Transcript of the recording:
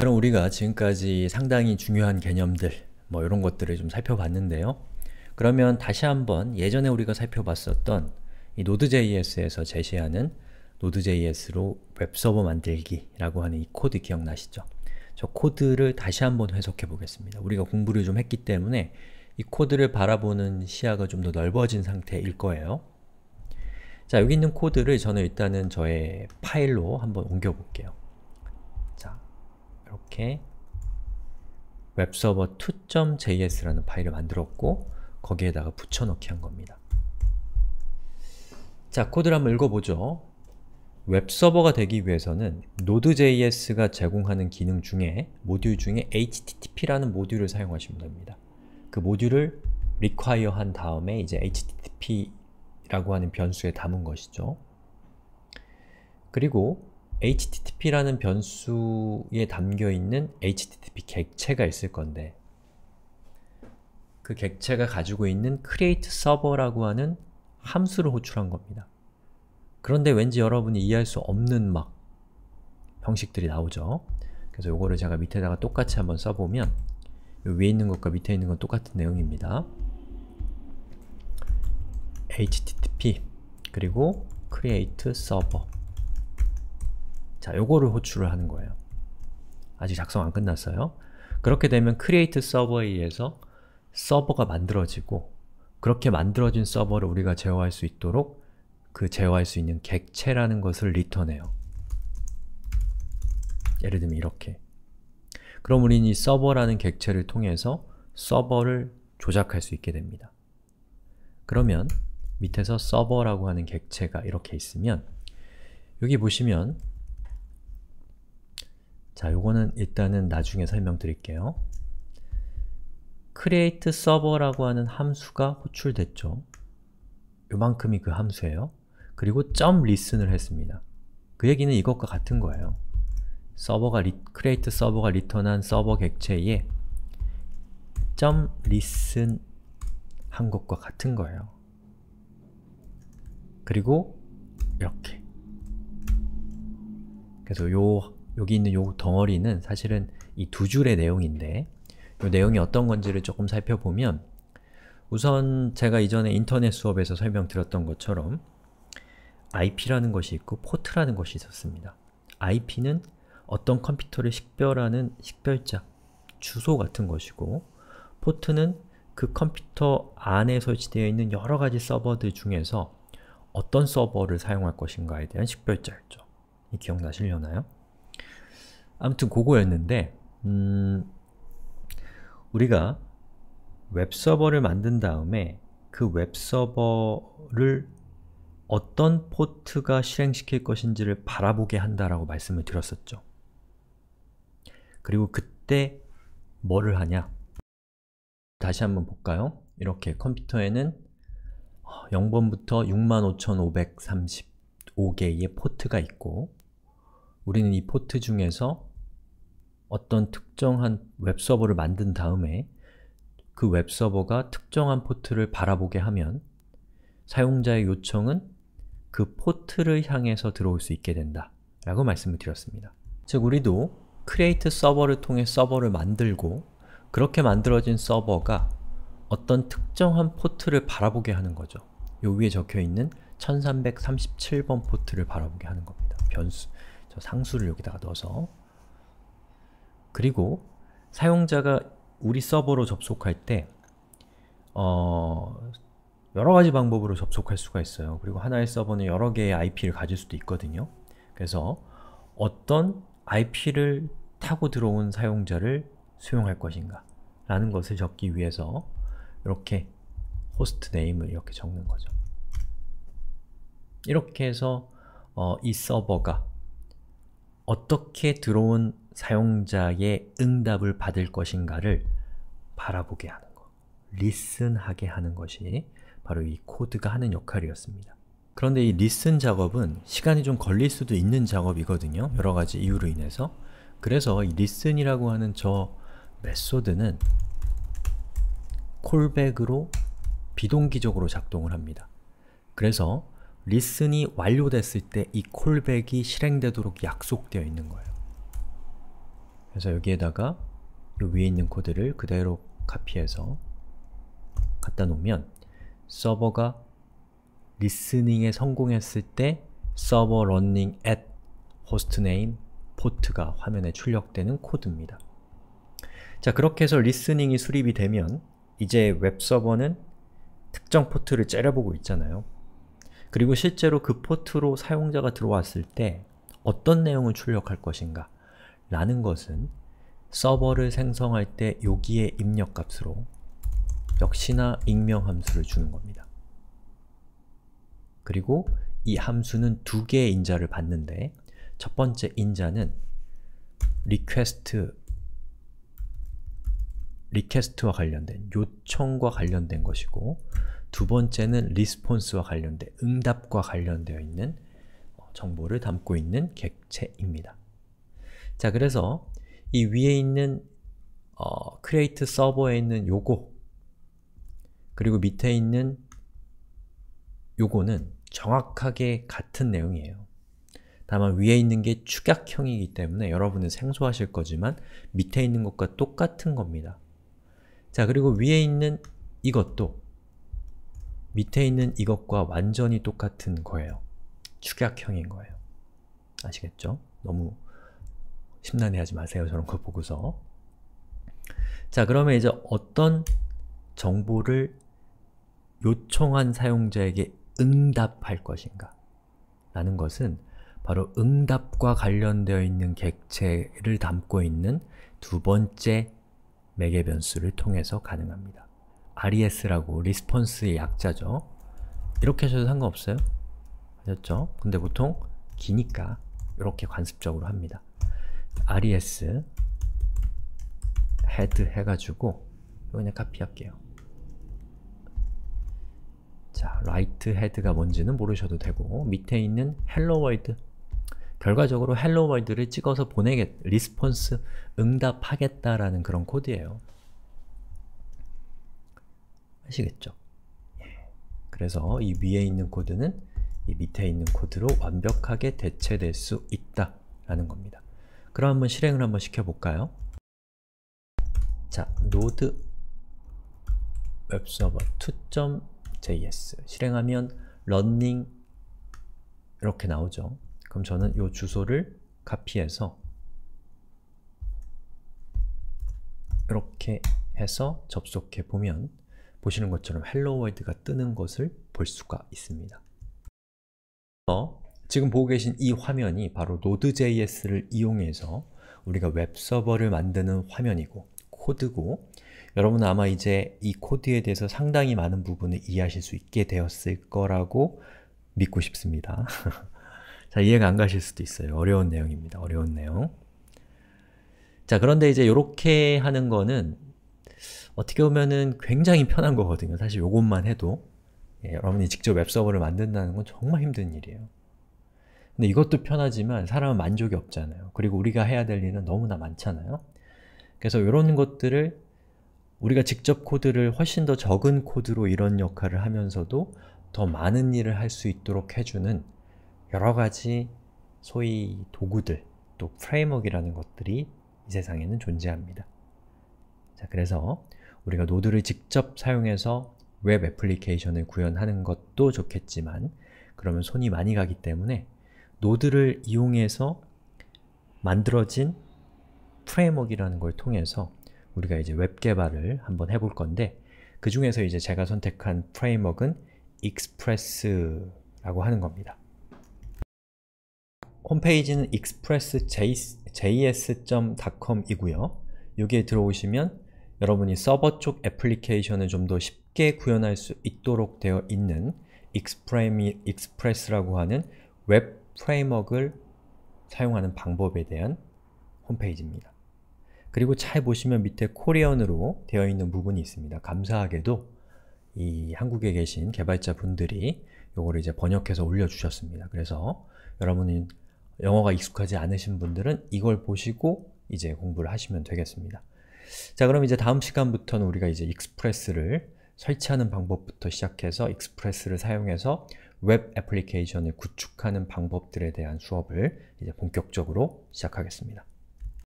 그럼 우리가 지금까지 상당히 중요한 개념들 뭐 이런 것들을 좀 살펴봤는데요. 그러면 다시 한번 예전에 우리가 살펴봤었던 이 Node.js에서 제시하는 Node.js로 웹서버 만들기라고 하는 이 코드 기억나시죠? 저 코드를 다시 한번 해석해 보겠습니다. 우리가 공부를 좀 했기 때문에 이 코드를 바라보는 시야가 좀 더 넓어진 상태일 거예요. 자, 여기 있는 코드를 저는 일단은 저의 파일로 한번 옮겨볼게요. 이렇게 웹서버 2.js라는 파일을 만들었고 거기에다가 붙여넣기 한 겁니다. 자, 코드를 한번 읽어보죠. 웹서버가 되기 위해서는 Node.js가 제공하는 기능 중에 모듈 중에 HTTP라는 모듈을 사용하시면 됩니다. 그 모듈을 require 한 다음에 이제 HTTP라고 하는 변수에 담은 것이죠. 그리고 http라는 변수에 담겨있는 http 객체가 있을 건데 그 객체가 가지고 있는 createServer라고 하는 함수를 호출한 겁니다. 그런데 왠지 여러분이 이해할 수 없는 막 형식들이 나오죠. 그래서 요거를 제가 밑에다가 똑같이 한번 써보면 위에 있는 것과 밑에 있는 건 똑같은 내용입니다. http 그리고 create server 자, 요거를 호출을 하는 거예요. 아직 작성 안 끝났어요. 그렇게 되면 create 서버에 의해서 서버가 만들어지고 그렇게 만들어진 서버를 우리가 제어할 수 있도록 그 제어할 수 있는 객체라는 것을 리턴해요. 예를 들면 이렇게 그럼 우리는 이 서버라는 객체를 통해서 서버를 조작할 수 있게 됩니다. 그러면 밑에서 서버라고 하는 객체가 이렇게 있으면 여기 보시면 자, 요거는 일단은 나중에 설명드릴게요. create server라고 하는 함수가 호출됐죠. 요만큼이 그 함수예요. 그리고 점 listen을 했습니다. 그 얘기는 이것과 같은 거예요. 서버가 리, create s e r v e r 가 리턴한 서버 객체에 점 listen 한 것과 같은 거예요. 그리고 이렇게 그래서 요 여기 있는 요 덩어리는 사실은 이 두 줄의 내용인데 요 내용이 어떤 건지를 조금 살펴보면 우선 제가 이전에 인터넷 수업에서 설명드렸던 것처럼 IP라는 것이 있고 포트라는 것이 있었습니다. IP는 어떤 컴퓨터를 식별하는 식별자, 주소 같은 것이고 포트는 그 컴퓨터 안에 설치되어 있는 여러 가지 서버들 중에서 어떤 서버를 사용할 것인가에 대한 식별자였죠. 기억나시려나요? 아무튼 그거였는데 음, 우리가 웹서버를 만든 다음에 그 웹서버를 어떤 포트가 실행시킬 것인지를 바라보게 한다라고 말씀을 드렸었죠. 그리고 그때 뭐를 하냐? 다시 한번 볼까요? 이렇게 컴퓨터에는 0번부터 어, 65,535개의 포트가 있고 우리는 이 포트 중에서 어떤 특정한 웹서버를 만든 다음에 그 웹서버가 특정한 포트를 바라보게 하면 사용자의 요청은 그 포트를 향해서 들어올 수 있게 된다 라고 말씀을 드렸습니다. 즉 우리도 create 서버를 통해 서버를 만들고 그렇게 만들어진 서버가 어떤 특정한 포트를 바라보게 하는 거죠. 요 위에 적혀있는 1337번 포트를 바라보게 하는 겁니다. 변수, 저 상수를 여기다가 넣어서 그리고 사용자가 우리 서버로 접속할 때 어, 여러가지 방법으로 접속할 수가 있어요. 그리고 하나의 서버는 여러 개의 IP를 가질 수도 있거든요. 그래서 어떤 IP를 타고 들어온 사용자를 수용할 것인가 라는 것을 적기 위해서 이렇게 호스트 네임을 이렇게 적는 거죠. 이렇게 해서 어, 이 서버가 어떻게 들어온 사용자의 응답을 받을 것인가를 바라보게 하는 것, 리슨하게 하는 것이 바로 이 코드가 하는 역할이었습니다. 그런데 이 리슨 작업은 시간이 좀 걸릴 수도 있는 작업이거든요. 여러 가지 이유로 인해서. 그래서 이 리슨이라고 하는 저 메소드는 콜백으로 비동기적으로 작동을 합니다. 그래서 리슨이 완료됐을 때 이 콜백이 실행되도록 약속되어 있는 거예요. 그래서 여기에다가 위에 있는 코드를 그대로 카피해서 갖다 놓으면 서버가 리스닝에 성공했을 때 서버 r 닝 n n i n g at h o s t n a m 가 화면에 출력되는 코드입니다. 자, 그렇게 해서 리스닝이 수립이 되면 이제 웹서버는 특정 포트를 째려보고 있잖아요. 그리고 실제로 그 포트로 사용자가 들어왔을 때 어떤 내용을 출력할 것인가 라는 것은 서버를 생성할 때 여기에 입력값으로 역시나 익명 함수를 주는 겁니다. 그리고 이 함수는 두 개의 인자를 받는데 첫 번째 인자는 request 리퀘스트와 관련된, 요청과 관련된 것이고 두 번째는 리스폰스와 관련된, 응답과 관련되어 있는 어, 정보를 담고 있는 객체입니다. 자, 그래서 이 위에 있는 어, create 서버에 있는 요거 그리고 밑에 있는 요거는 정확하게 같은 내용이에요. 다만 위에 있는 게 축약형이기 때문에 여러분은 생소하실 거지만 밑에 있는 것과 똑같은 겁니다. 자, 그리고 위에 있는 이것도 밑에 있는 이것과 완전히 똑같은 거예요. 축약형인 거예요. 아시겠죠? 너무 심란해하지 마세요. 저런 거 보고서. 자, 그러면 이제 어떤 정보를 요청한 사용자에게 응답할 것인가 라는 것은 바로 응답과 관련되어 있는 객체를 담고 있는 두 번째 매개 변수를 통해서 가능합니다. res라고 response의 약자죠. 이렇게 하셔도 상관없어요. 아셨죠? 근데 보통 기니까 이렇게 관습적으로 합니다. res head 해가지고 그냥 카피할게요. 자, right head가 뭔지는 모르셔도 되고 밑에 있는 hello world 결과적으로 hello world를 찍어서 보내겠, response 응답하겠다라는 그런 코드예요. 아시겠죠? 예. 그래서 이 위에 있는 코드는 이 밑에 있는 코드로 완벽하게 대체될 수 있다라는 겁니다. 그럼 한번 실행을 한번 시켜볼까요? 자, n o 웹서버 2.js 실행하면 r u 이렇게 나오죠. 그럼 저는 이 주소를 카피해서 이렇게 해서 접속해 보면 보시는 것처럼 헬로 월드가 뜨는 것을 볼 수가 있습니다. 어, 지금 보고 계신 이 화면이 바로 Node.js를 이용해서 우리가 웹서버를 만드는 화면이고 코드고 여러분은 아마 이제 이 코드에 대해서 상당히 많은 부분을 이해하실 수 있게 되었을 거라고 믿고 싶습니다. 자, 이해가 안 가실 수도 있어요. 어려운 내용입니다. 어려운 내용. 자, 그런데 이제 이렇게 하는 거는 어떻게 보면은 굉장히 편한 거거든요. 사실 이것만 해도 예, 여러분이 직접 웹서버를 만든다는 건 정말 힘든 일이에요. 근데 이것도 편하지만 사람은 만족이 없잖아요. 그리고 우리가 해야 될 일은 너무나 많잖아요. 그래서 이런 것들을 우리가 직접 코드를 훨씬 더 적은 코드로 이런 역할을 하면서도 더 많은 일을 할 수 있도록 해주는 여러 가지 소위 도구들, 또 프레임워크라는 것들이 이 세상에는 존재합니다. 자, 그래서 우리가 노드를 직접 사용해서 웹 애플리케이션을 구현하는 것도 좋겠지만 그러면 손이 많이 가기 때문에 노드를 이용해서 만들어진 프레임워크라는 걸 통해서 우리가 이제 웹 개발을 한번 해볼 건데 그 중에서 이제 제가 선택한 프레임워크는 p r e s s 라고 하는 겁니다. 홈페이지는 express.js.com이고요. 여기에 들어오시면 여러분이 서버 쪽 애플리케이션을 좀 더 쉽게 구현할 수 있도록 되어 있는 e x p r e s s 라고 하는 웹 프레임워크를 사용하는 방법에 대한 홈페이지입니다. 그리고 잘 보시면 밑에 코리언으로 되어 있는 부분이 있습니다. 감사하게도 이 한국에 계신 개발자분들이 요거를 이제 번역해서 올려주셨습니다. 그래서 여러분이 영어가 익숙하지 않으신 분들은 이걸 보시고 이제 공부를 하시면 되겠습니다. 자 그럼 이제 다음 시간부터는 우리가 이제 익스프레스를 설치하는 방법부터 시작해서 익스프레스를 사용해서 웹 애플리케이션을 구축하는 방법들에 대한 수업을 이제 본격적으로 시작하겠습니다.